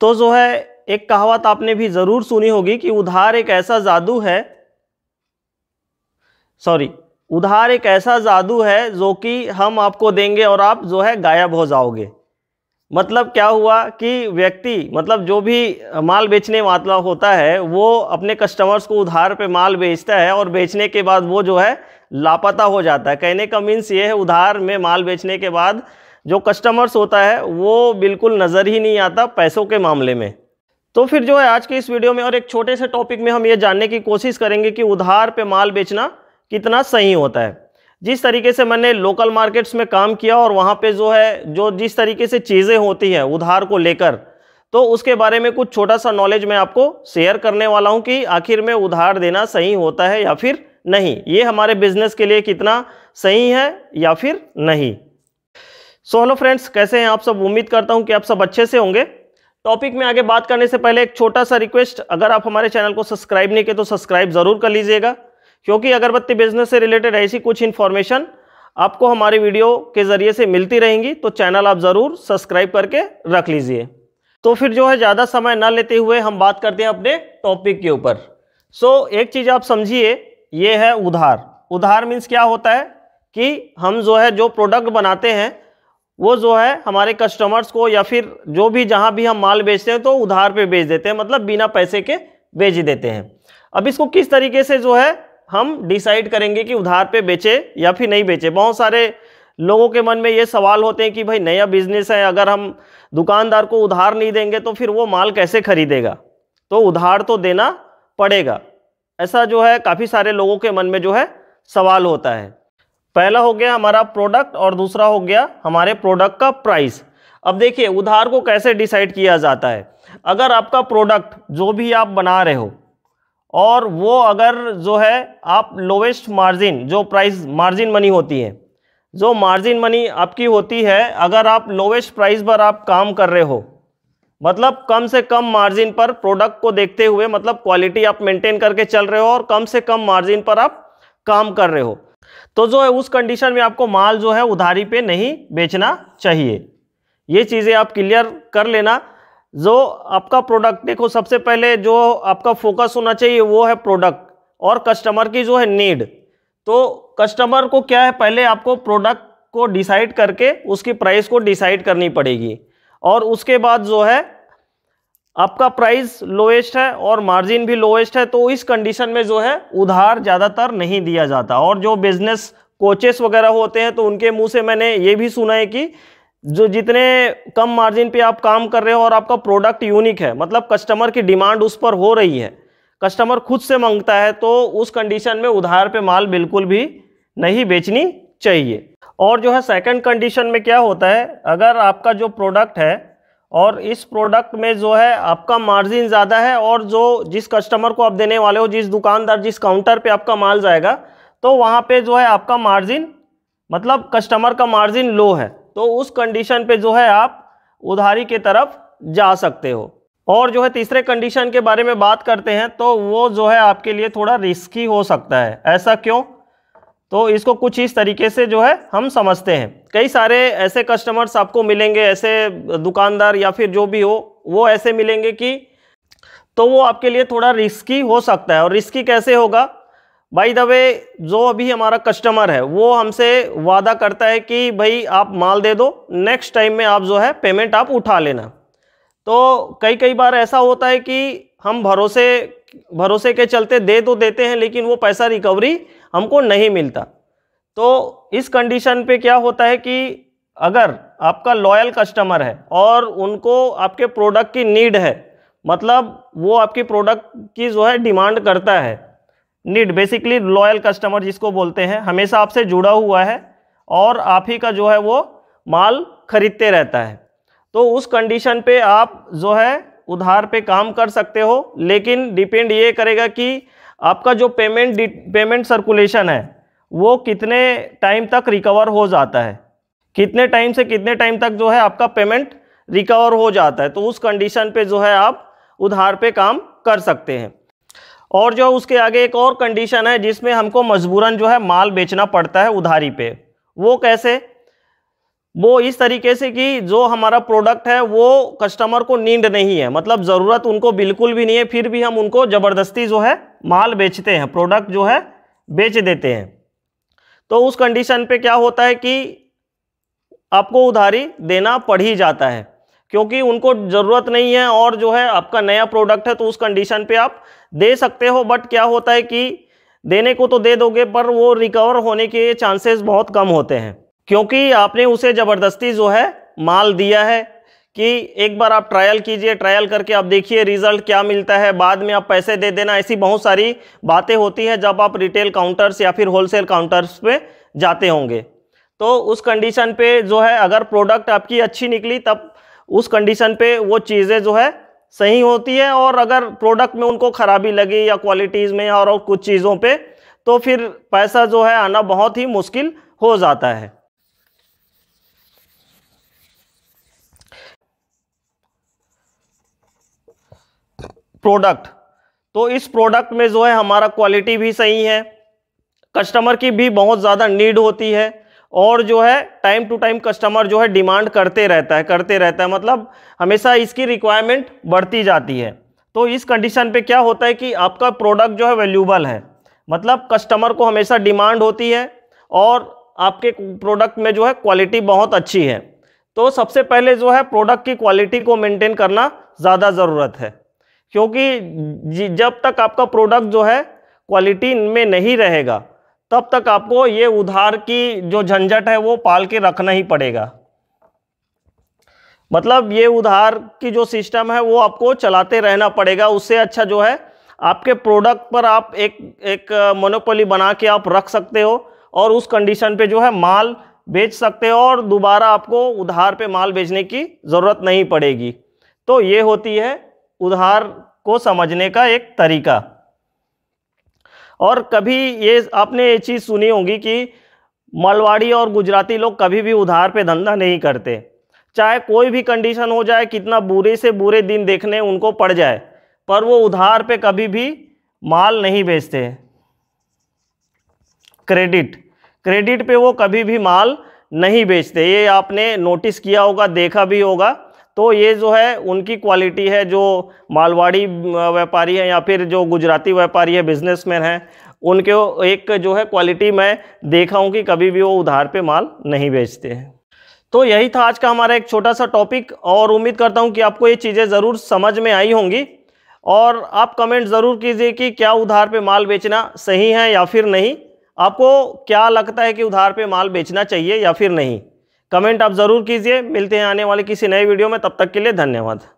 तो जो है एक कहावत आपने भी ज़रूर सुनी होगी कि उधार एक ऐसा जादू है सॉरी उधार एक ऐसा जादू है जो कि हम आपको देंगे और आप जो है गायब हो जाओगे मतलब क्या हुआ कि व्यक्ति मतलब जो भी माल बेचने वाला होता है वो अपने कस्टमर्स को उधार पे माल बेचता है और बेचने के बाद वो जो है लापता हो जाता है कहने का मीन्स ये है उधार में माल बेचने के बाद जो कस्टमर्स होता है वो बिल्कुल नज़र ही नहीं आता पैसों के मामले में तो फिर जो है आज के इस वीडियो में और एक छोटे से टॉपिक में हम ये जानने की कोशिश करेंगे कि उधार पे माल बेचना कितना सही होता है जिस तरीके से मैंने लोकल मार्केट्स में काम किया और वहाँ पे जो है जो जिस तरीके से चीज़ें होती हैं उधार को लेकर तो उसके बारे में कुछ छोटा सा नॉलेज मैं आपको शेयर करने वाला हूँ कि आखिर में उधार देना सही होता है या फिर नहीं ये हमारे बिजनेस के लिए कितना सही है या फिर नहीं सो हेलो फ्रेंड्स कैसे हैं आप सब उम्मीद करता हूं कि आप सब अच्छे से होंगे टॉपिक में आगे बात करने से पहले एक छोटा सा रिक्वेस्ट अगर आप हमारे चैनल को सब्सक्राइब नहीं किए तो सब्सक्राइब ज़रूर कर लीजिएगा क्योंकि अगरबत्ती बिजनेस से रिलेटेड ऐसी कुछ इन्फॉर्मेशन आपको हमारे वीडियो के ज़रिए से मिलती रहेंगी तो चैनल आप ज़रूर सब्सक्राइब करके रख लीजिए तो फिर जो है ज़्यादा समय ना लेते हुए हम बात करते हैं अपने टॉपिक के ऊपर सो so, एक चीज़ आप समझिए ये है उधार उधार मीन्स क्या होता है कि हम जो है जो प्रोडक्ट बनाते हैं वो जो है हमारे कस्टमर्स को या फिर जो भी जहाँ भी हम माल बेचते हैं तो उधार पे बेच देते हैं मतलब बिना पैसे के बेच देते हैं अब इसको किस तरीके से जो है हम डिसाइड करेंगे कि उधार पे बेचे या फिर नहीं बेचे बहुत सारे लोगों के मन में ये सवाल होते हैं कि भाई नया बिजनेस है अगर हम दुकानदार को उधार नहीं देंगे तो फिर वो माल कैसे खरीदेगा तो उधार तो देना पड़ेगा ऐसा जो है काफ़ी सारे लोगों के मन में जो है सवाल होता है पहला हो गया हमारा प्रोडक्ट और दूसरा हो गया हमारे प्रोडक्ट का प्राइस अब देखिए उधार को कैसे डिसाइड किया जाता है अगर आपका प्रोडक्ट जो भी आप बना रहे हो और वो अगर जो है आप लोवेस्ट मार्जिन जो प्राइस मार्जिन मनी होती है जो मार्जिन मनी आपकी होती है अगर आप लोवेस्ट प्राइस पर आप काम कर रहे हो मतलब कम से कम मार्जिन पर प्रोडक्ट को देखते हुए मतलब क्वालिटी आप मेंटेन करके चल रहे हो और कम से कम मार्जिन पर आप काम कर रहे हो तो जो है उस कंडीशन में आपको माल जो है उधारी पे नहीं बेचना चाहिए ये चीज़ें आप क्लियर कर लेना जो आपका प्रोडक्ट देखो सबसे पहले जो आपका फोकस होना चाहिए वो है प्रोडक्ट और कस्टमर की जो है नीड तो कस्टमर को क्या है पहले आपको प्रोडक्ट को डिसाइड करके उसकी प्राइस को डिसाइड करनी पड़ेगी और उसके बाद जो है आपका प्राइस लोएस्ट है और मार्जिन भी लोएस्ट है तो इस कंडीशन में जो है उधार ज़्यादातर नहीं दिया जाता और जो बिजनेस कोचेस वगैरह होते हैं तो उनके मुंह से मैंने ये भी सुना है कि जो जितने कम मार्जिन पे आप काम कर रहे हो और आपका प्रोडक्ट यूनिक है मतलब कस्टमर की डिमांड उस पर हो रही है कस्टमर खुद से मांगता है तो उस कंडीशन में उधार पर माल बिल्कुल भी नहीं बेचनी चाहिए और जो है सेकेंड कंडीशन में क्या होता है अगर आपका जो प्रोडक्ट है और इस प्रोडक्ट में जो है आपका मार्जिन ज़्यादा है और जो जिस कस्टमर को आप देने वाले हो जिस दुकानदार जिस काउंटर पे आपका माल जाएगा तो वहाँ पे जो है आपका मार्जिन मतलब कस्टमर का मार्जिन लो है तो उस कंडीशन पे जो है आप उधारी के तरफ जा सकते हो और जो है तीसरे कंडीशन के बारे में बात करते हैं तो वो जो है आपके लिए थोड़ा रिस्की हो सकता है ऐसा क्यों तो इसको कुछ इस तरीके से जो है हम समझते हैं कई सारे ऐसे कस्टमर्स आपको मिलेंगे ऐसे दुकानदार या फिर जो भी हो वो ऐसे मिलेंगे कि तो वो आपके लिए थोड़ा रिस्की हो सकता है और रिस्की कैसे होगा बाई द वे जो अभी हमारा कस्टमर है वो हमसे वादा करता है कि भाई आप माल दे दो नेक्स्ट टाइम में आप जो है पेमेंट आप उठा लेना तो कई कई बार ऐसा होता है कि हम भरोसे भरोसे के चलते दे तो देते हैं लेकिन वो पैसा रिकवरी हमको नहीं मिलता तो इस कंडीशन पे क्या होता है कि अगर आपका लॉयल कस्टमर है और उनको आपके प्रोडक्ट की नीड है मतलब वो आपकी प्रोडक्ट की जो है डिमांड करता है नीड बेसिकली लॉयल कस्टमर जिसको बोलते हैं हमेशा आपसे जुड़ा हुआ है और आप ही का जो है वो माल खरीदते रहता है तो उस कंडीशन पे आप जो है उधार पे काम कर सकते हो लेकिन डिपेंड ये करेगा कि आपका जो पेमेंट पेमेंट सर्कुलेशन है वो कितने टाइम तक रिकवर हो जाता है कितने टाइम से कितने टाइम तक जो है आपका पेमेंट रिकवर हो जाता है तो उस कंडीशन पे जो है आप उधार पे काम कर सकते हैं और जो उसके आगे एक और कंडीशन है जिसमें हमको मजबूरन जो है माल बेचना पड़ता है उधारी पे वो कैसे वो इस तरीके से कि जो हमारा प्रोडक्ट है वो कस्टमर को नींद नहीं है मतलब ज़रूरत उनको बिल्कुल भी नहीं है फिर भी हम उनको ज़बरदस्ती जो है माल बेचते हैं प्रोडक्ट जो है बेच देते हैं तो उस कंडीशन पे क्या होता है कि आपको उधारी देना पड़ ही जाता है क्योंकि उनको ज़रूरत नहीं है और जो है आपका नया प्रोडक्ट है तो उस कंडीशन पे आप दे सकते हो बट क्या होता है कि देने को तो दे दोगे पर वो रिकवर होने के चांसेस बहुत कम होते हैं क्योंकि आपने उसे ज़बरदस्ती जो है माल दिया है कि एक बार आप ट्रायल कीजिए ट्रायल करके आप देखिए रिजल्ट क्या मिलता है बाद में आप पैसे दे देना ऐसी बहुत सारी बातें होती हैं जब आप रिटेल काउंटर्स या फिर होलसेल काउंटर्स पे जाते होंगे तो उस कंडीशन पे जो है अगर प्रोडक्ट आपकी अच्छी निकली तब उस कंडीशन पे वो चीज़ें जो है सही होती है और अगर प्रोडक्ट में उनको ख़राबी लगी या क्वालिटीज़ में और, और कुछ चीज़ों पर तो फिर पैसा जो है आना बहुत ही मुश्किल हो जाता है प्रोडक्ट तो इस प्रोडक्ट में जो है हमारा क्वालिटी भी सही है कस्टमर की भी बहुत ज़्यादा नीड होती है और जो है टाइम टू टाइम कस्टमर जो है डिमांड करते रहता है करते रहता है मतलब हमेशा इसकी रिक्वायरमेंट बढ़ती जाती है तो इस कंडीशन पे क्या होता है कि आपका प्रोडक्ट जो है वैल्यूबल है मतलब कस्टमर को हमेशा डिमांड होती है और आपके प्रोडक्ट में जो है क्वालिटी बहुत अच्छी है तो सबसे पहले जो है प्रोडक्ट की क्वालिटी को मेनटेन करना ज़्यादा ज़रूरत है क्योंकि जब तक आपका प्रोडक्ट जो है क्वालिटी में नहीं रहेगा तब तक आपको ये उधार की जो झंझट है वो पाल के रखना ही पड़ेगा मतलब ये उधार की जो सिस्टम है वो आपको चलाते रहना पड़ेगा उससे अच्छा जो है आपके प्रोडक्ट पर आप एक एक मोनोपोली बना के आप रख सकते हो और उस कंडीशन पे जो है माल बेच सकते हो और दोबारा आपको उधार पे माल बेचने की ज़रूरत नहीं पड़ेगी तो ये होती है उधार को समझने का एक तरीका और कभी ये आपने ये चीज़ सुनी होगी कि मलवाड़ी और गुजराती लोग कभी भी उधार पे धंधा नहीं करते चाहे कोई भी कंडीशन हो जाए कितना बुरे से बुरे दिन देखने उनको पड़ जाए पर वो उधार पे कभी भी माल नहीं बेचते क्रेडिट क्रेडिट पे वो कभी भी माल नहीं बेचते ये आपने नोटिस किया होगा देखा भी होगा तो ये जो है उनकी क्वालिटी है जो मालवाड़ी व्यापारी है या फिर जो गुजराती व्यापारी है बिजनेसमैन है उनके एक जो है क्वालिटी मैं देखा हूँ कि कभी भी वो उधार पे माल नहीं बेचते हैं तो यही था आज का हमारा एक छोटा सा टॉपिक और उम्मीद करता हूँ कि आपको ये चीज़ें ज़रूर समझ में आई होंगी और आप कमेंट ज़रूर कीजिए कि क्या उधार पर माल बेचना सही है या फिर नहीं आपको क्या लगता है कि उधार पर माल बेचना चाहिए या फिर नहीं कमेंट आप ज़रूर कीजिए मिलते हैं आने वाले किसी नए वीडियो में तब तक के लिए धन्यवाद